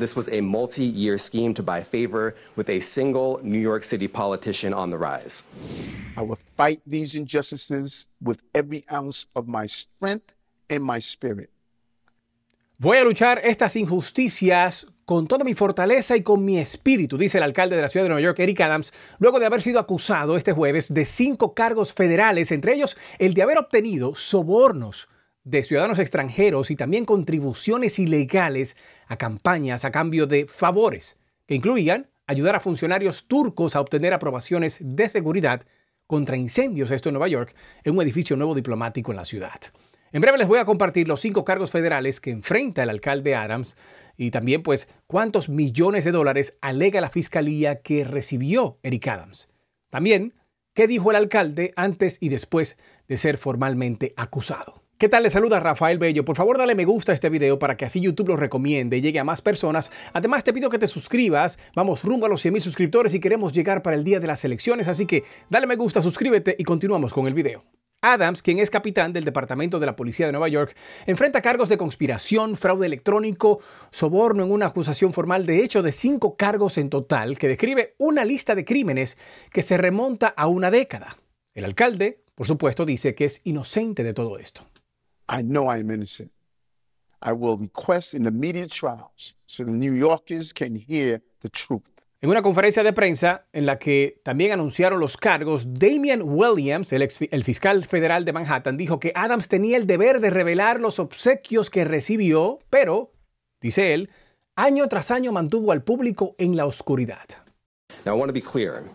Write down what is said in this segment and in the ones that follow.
This was a multi year scheme to buy favor with a single New York City politician on the rise. I will fight these injustices with every ounce of my strength and my spirit. Voy a luchar estas injusticias con toda mi fortaleza y con mi espíritu, dice el alcalde de la ciudad de Nueva York, Eric Adams, luego de haber sido acusado este jueves de cinco cargos federales, entre ellos el de haber obtenido sobornos de ciudadanos extranjeros y también contribuciones ilegales a campañas a cambio de favores, que incluían ayudar a funcionarios turcos a obtener aprobaciones de seguridad contra incendios, esto en Nueva York, en un edificio nuevo diplomático en la ciudad. En breve les voy a compartir los cinco cargos federales que enfrenta el alcalde Adams y también pues cuántos millones de dólares alega la fiscalía que recibió Eric Adams. También, ¿qué dijo el alcalde antes y después de ser formalmente acusado? ¿Qué tal? Les saluda Rafael Bello. Por favor, dale me gusta a este video para que así YouTube lo recomiende y llegue a más personas. Además, te pido que te suscribas. Vamos rumbo a los 100.000 suscriptores y queremos llegar para el día de las elecciones, así que dale me gusta, suscríbete y continuamos con el video. Adams, quien es capitán del Departamento de la Policía de Nueva York, enfrenta cargos de conspiración, fraude electrónico, soborno en una acusación formal de hecho de cinco cargos en total, que describe una lista de crímenes que se remonta a una década. El alcalde, por supuesto, dice que es inocente de todo esto. En una conferencia de prensa en la que también anunciaron los cargos, Damian Williams, el, fiscal federal de Manhattan, dijo que Adams tenía el deber de revelar los obsequios que recibió, pero, dice él, año tras año mantuvo al público en la oscuridad. Now, I want to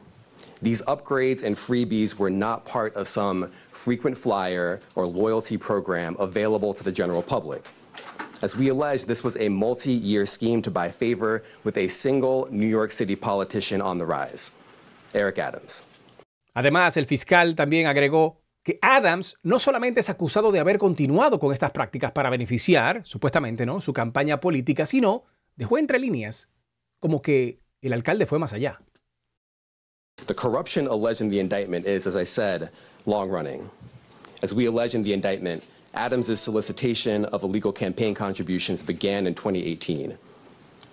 These upgrades and freebies were not part of some frequent flyer or loyalty program available to the general public. As we allege, this was a multi year scheme to buy favor with a single New York City politician on the rise, Eric Adams. Además, el fiscal también agregó que Adams no solamente es acusado de haber continuado con estas prácticas para beneficiar, supuestamente, ¿no? su campaña política, sino dejó entre líneas como que el alcalde fue más allá. The corruption alleged in the indictment is, as I said, long running. As we allege in the indictment, Adams' solicitation of illegal campaign contributions began in 2018.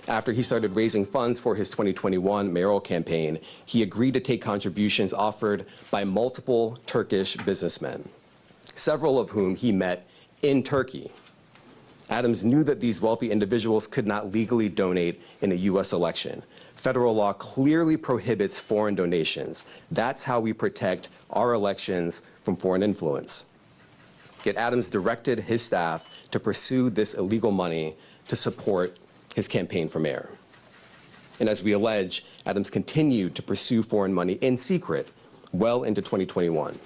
After he started raising funds for his 2021 mayoral campaign, he agreed to take contributions offered by multiple Turkish businessmen, several of whom he met in Turkey. Adams knew that these wealthy individuals could not legally donate in a U.S. election. Federal law clearly prohibits foreign donations. That's how we protect our elections from foreign influence. Yet Adams directed his staff to pursue this illegal money to support his campaign for mayor. And as we allege, Adams continued to pursue foreign money in secret well into 2021.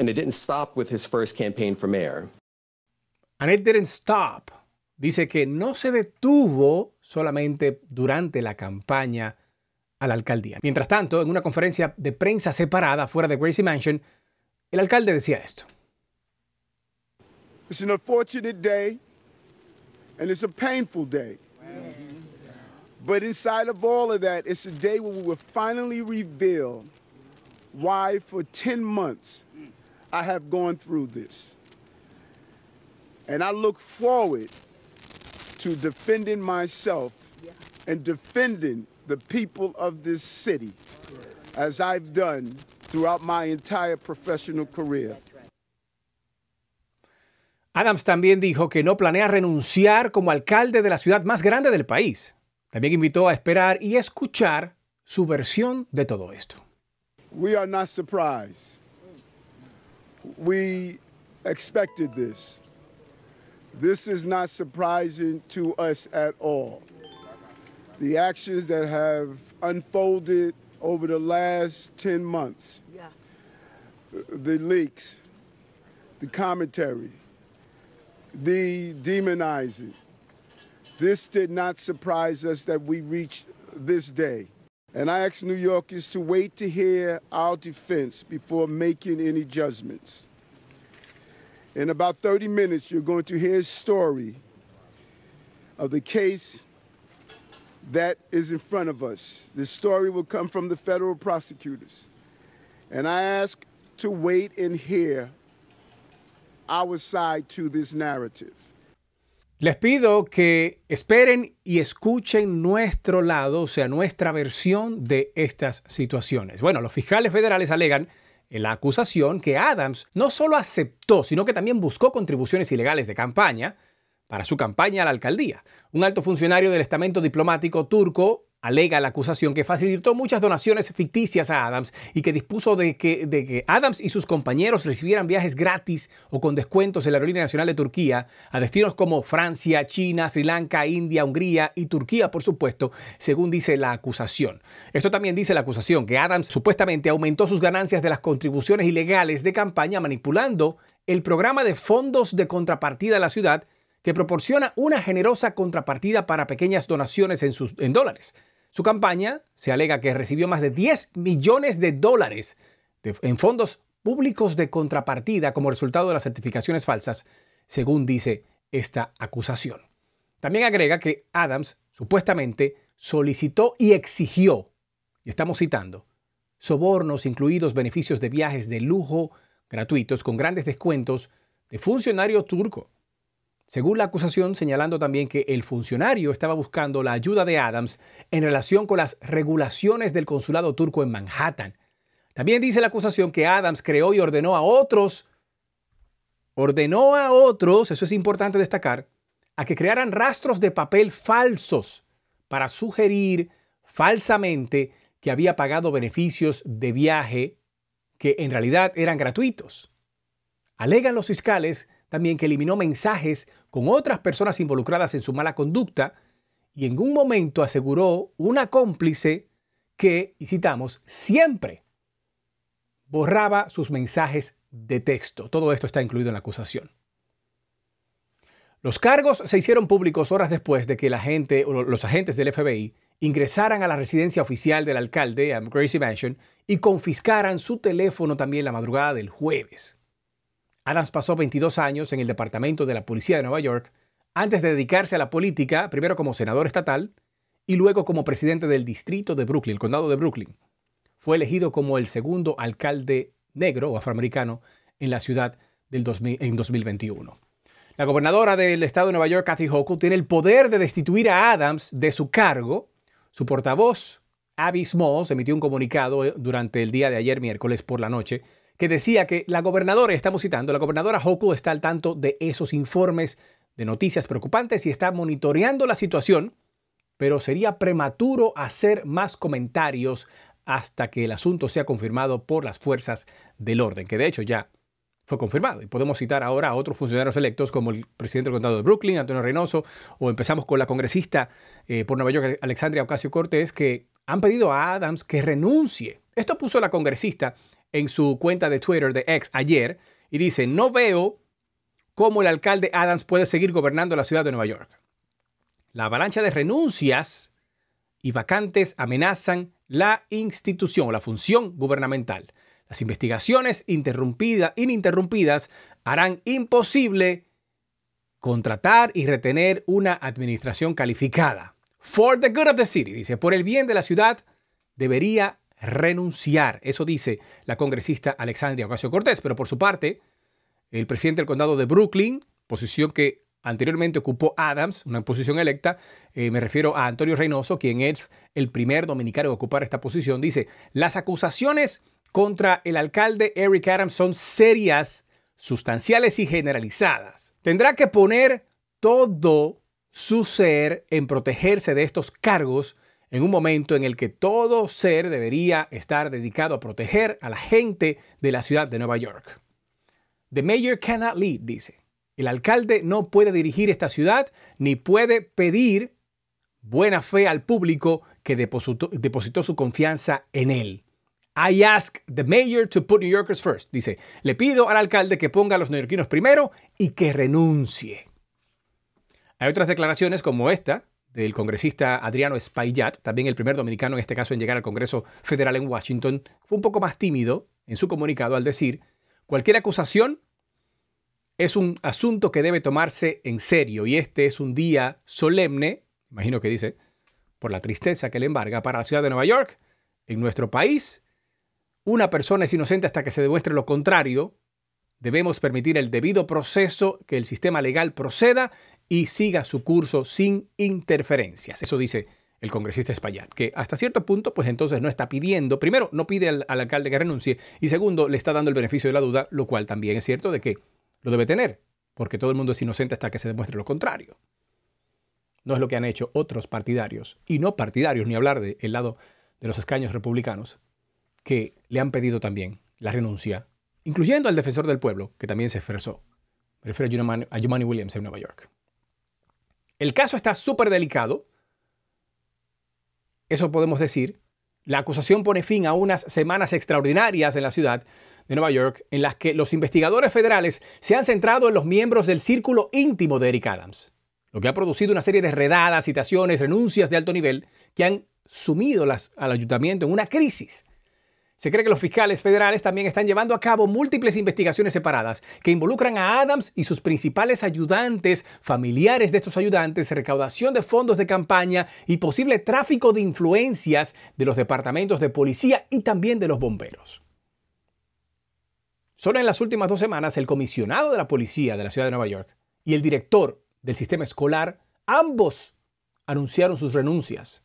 And it didn't stop with his first campaign for mayor. And it didn't stop. Dice que no se detuvo solamente durante la campaña a la alcaldía. Mientras tanto, en una conferencia de prensa separada fuera de Gracie Mansion, el alcalde decía esto. It's an unfortunate day and it's a painful day. But inside of all of that, it's a day where we will finally reveal why for 10 months I have gone through this. And I look forward to defending myself and defending the people of this city as I've done throughout my entire professional career. Adams también dijo que no planea renunciar como alcalde de la ciudad más grande del país. También invitó a esperar y escuchar su versión de todo esto. We are not surprised. We expected this. This is not surprising to us at all. The actions that have unfolded over the last 10 months, yeah. the leaks, the commentary, the demonizing, this did not surprise us that we reached this day. And I ask New Yorkers to wait to hear our defense before making any judgments. In about 30 minutes, you're going to hear a story of the case that is in front of us. This story will come from the federal prosecutors. And I ask to wait and hear our side to this narrative. Les pido que esperen y escuchen nuestro lado, o sea, nuestra versión de estas situaciones. Bueno, los fiscales federales alegan en la acusación que Adams no solo aceptó, sino que también buscó contribuciones ilegales de campaña para su campaña a la alcaldía. Un alto funcionario del estamento diplomático turco Alega la acusación que facilitó muchas donaciones ficticias a Adams y que dispuso de que, Adams y sus compañeros recibieran viajes gratis o con descuentos en la Aerolínea Nacional de Turquía a destinos como Francia, China, Sri Lanka, India, Hungría y Turquía, por supuesto, según dice la acusación. Esto también dice la acusación, que Adams supuestamente aumentó sus ganancias de las contribuciones ilegales de campaña manipulando el programa de fondos de contrapartida a la ciudad que proporciona una generosa contrapartida para pequeñas donaciones en dólares. Su campaña se alega que recibió más de 10 millones de dólares en fondos públicos de contrapartida como resultado de las certificaciones falsas, según dice esta acusación. También agrega que Adams supuestamente solicitó y exigió, y estamos citando, sobornos, incluidos beneficios de viajes de lujo gratuitos con grandes descuentos de funcionarios turco según la acusación, señalando también que el funcionario estaba buscando la ayuda de Adams en relación con las regulaciones del consulado turco en Manhattan. También dice la acusación que Adams creó y ordenó a otros, ordenó a otros, eso es importante destacar, a que crearan rastros de papel falsos para sugerir falsamente que había pagado beneficios de viaje que en realidad eran gratuitos. Alegan los fiscales también que eliminó mensajes con otras personas involucradas en su mala conducta y en un momento aseguró una cómplice que, y citamos, siempre borraba sus mensajes de texto. Todo esto está incluido en la acusación. Los cargos se hicieron públicos horas después de que la gente, los agentes del FBI ingresaran a la residencia oficial del alcalde, a Gracie Mansion, y confiscaran su teléfono también la madrugada del jueves. Adams pasó 22 años en el Departamento de la Policía de Nueva York antes de dedicarse a la política, primero como senador estatal y luego como presidente del distrito de Brooklyn, el condado de Brooklyn. Fue elegido como el segundo alcalde negro o afroamericano en la ciudad en 2021. La gobernadora del estado de Nueva York, Kathy Hochul, tiene el poder de destituir a Adams de su cargo. Su portavoz, Abby Smalls, emitió un comunicado eh, durante el día de ayer miércoles por la noche que decía que la gobernadora, estamos citando, la gobernadora Hoku está al tanto de esos informes de noticias preocupantes y está monitoreando la situación, pero sería prematuro hacer más comentarios hasta que el asunto sea confirmado por las fuerzas del orden, que de hecho ya fue confirmado. Y podemos citar ahora a otros funcionarios electos como el presidente del condado de Brooklyn, Antonio Reynoso, o empezamos con la congresista eh, por Nueva York, Alexandria Ocasio Cortés, que han pedido a Adams que renuncie esto puso la congresista en su cuenta de Twitter de ex ayer y dice, no veo cómo el alcalde Adams puede seguir gobernando la ciudad de Nueva York. La avalancha de renuncias y vacantes amenazan la institución, la función gubernamental. Las investigaciones interrumpidas, ininterrumpidas harán imposible contratar y retener una administración calificada. For the good of the city, dice, por el bien de la ciudad, debería renunciar. Eso dice la congresista Alexandria Ocasio Cortés. Pero por su parte, el presidente del condado de Brooklyn, posición que anteriormente ocupó Adams, una posición electa, eh, me refiero a Antonio Reynoso, quien es el primer dominicano a ocupar esta posición, dice, las acusaciones contra el alcalde Eric Adams son serias, sustanciales y generalizadas. Tendrá que poner todo su ser en protegerse de estos cargos en un momento en el que todo ser debería estar dedicado a proteger a la gente de la ciudad de Nueva York. The mayor cannot lead, dice. El alcalde no puede dirigir esta ciudad ni puede pedir buena fe al público que depositó, depositó su confianza en él. I ask the mayor to put New Yorkers first. Dice, le pido al alcalde que ponga a los neoyorquinos primero y que renuncie. Hay otras declaraciones como esta del congresista Adriano Espaillat, también el primer dominicano en este caso en llegar al Congreso Federal en Washington, fue un poco más tímido en su comunicado al decir, cualquier acusación es un asunto que debe tomarse en serio y este es un día solemne, imagino que dice, por la tristeza que le embarga para la ciudad de Nueva York, en nuestro país, una persona es inocente hasta que se demuestre lo contrario, Debemos permitir el debido proceso, que el sistema legal proceda y siga su curso sin interferencias. Eso dice el congresista español, que hasta cierto punto, pues entonces no está pidiendo, primero, no pide al, alcalde que renuncie y segundo, le está dando el beneficio de la duda, lo cual también es cierto de que lo debe tener, porque todo el mundo es inocente hasta que se demuestre lo contrario. No es lo que han hecho otros partidarios y no partidarios, ni hablar del el lado de los escaños republicanos, que le han pedido también la renuncia, incluyendo al defensor del pueblo, que también se expresó. Me refiero a Giovanni Williams en Nueva York. El caso está súper delicado, eso podemos decir. La acusación pone fin a unas semanas extraordinarias en la ciudad de Nueva York en las que los investigadores federales se han centrado en los miembros del círculo íntimo de Eric Adams, lo que ha producido una serie de redadas, citaciones, renuncias de alto nivel que han sumido al ayuntamiento en una crisis se cree que los fiscales federales también están llevando a cabo múltiples investigaciones separadas que involucran a Adams y sus principales ayudantes, familiares de estos ayudantes, recaudación de fondos de campaña y posible tráfico de influencias de los departamentos de policía y también de los bomberos. Solo en las últimas dos semanas, el comisionado de la policía de la ciudad de Nueva York y el director del sistema escolar, ambos anunciaron sus renuncias.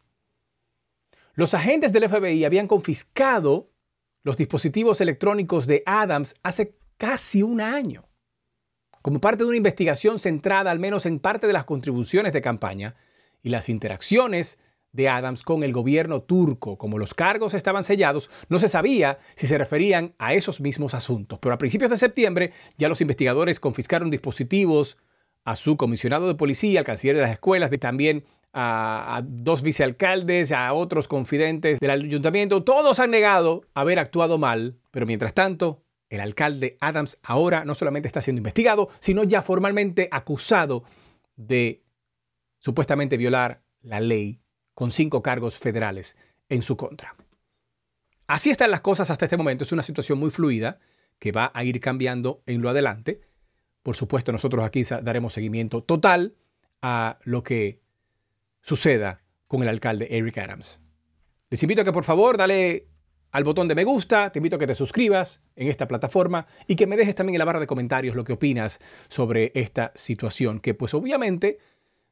Los agentes del FBI habían confiscado los dispositivos electrónicos de Adams hace casi un año. Como parte de una investigación centrada al menos en parte de las contribuciones de campaña y las interacciones de Adams con el gobierno turco, como los cargos estaban sellados, no se sabía si se referían a esos mismos asuntos. Pero a principios de septiembre ya los investigadores confiscaron dispositivos a su comisionado de policía, al canciller de las escuelas, de también a, dos vicealcaldes, a otros confidentes del ayuntamiento. Todos han negado haber actuado mal, pero mientras tanto, el alcalde Adams ahora no solamente está siendo investigado, sino ya formalmente acusado de supuestamente violar la ley con cinco cargos federales en su contra. Así están las cosas hasta este momento. Es una situación muy fluida que va a ir cambiando en lo adelante. Por supuesto, nosotros aquí daremos seguimiento total a lo que suceda con el alcalde Eric Adams. Les invito a que por favor dale al botón de me gusta, te invito a que te suscribas en esta plataforma y que me dejes también en la barra de comentarios lo que opinas sobre esta situación, que pues obviamente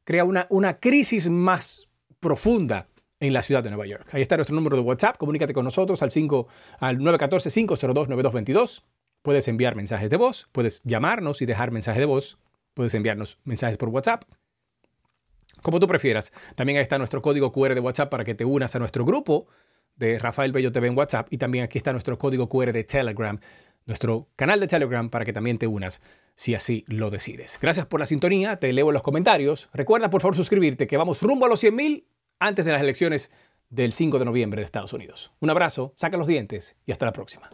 crea una, una crisis más profunda en la ciudad de Nueva York. Ahí está nuestro número de WhatsApp, comunícate con nosotros al, 5, al 914-502-9222. Puedes enviar mensajes de voz, puedes llamarnos y dejar mensajes de voz, puedes enviarnos mensajes por WhatsApp como tú prefieras. También ahí está nuestro código QR de WhatsApp para que te unas a nuestro grupo de Rafael Bello TV en WhatsApp y también aquí está nuestro código QR de Telegram, nuestro canal de Telegram para que también te unas si así lo decides. Gracias por la sintonía, te leo en los comentarios. Recuerda por favor suscribirte que vamos rumbo a los 100.000 antes de las elecciones del 5 de noviembre de Estados Unidos. Un abrazo, saca los dientes y hasta la próxima.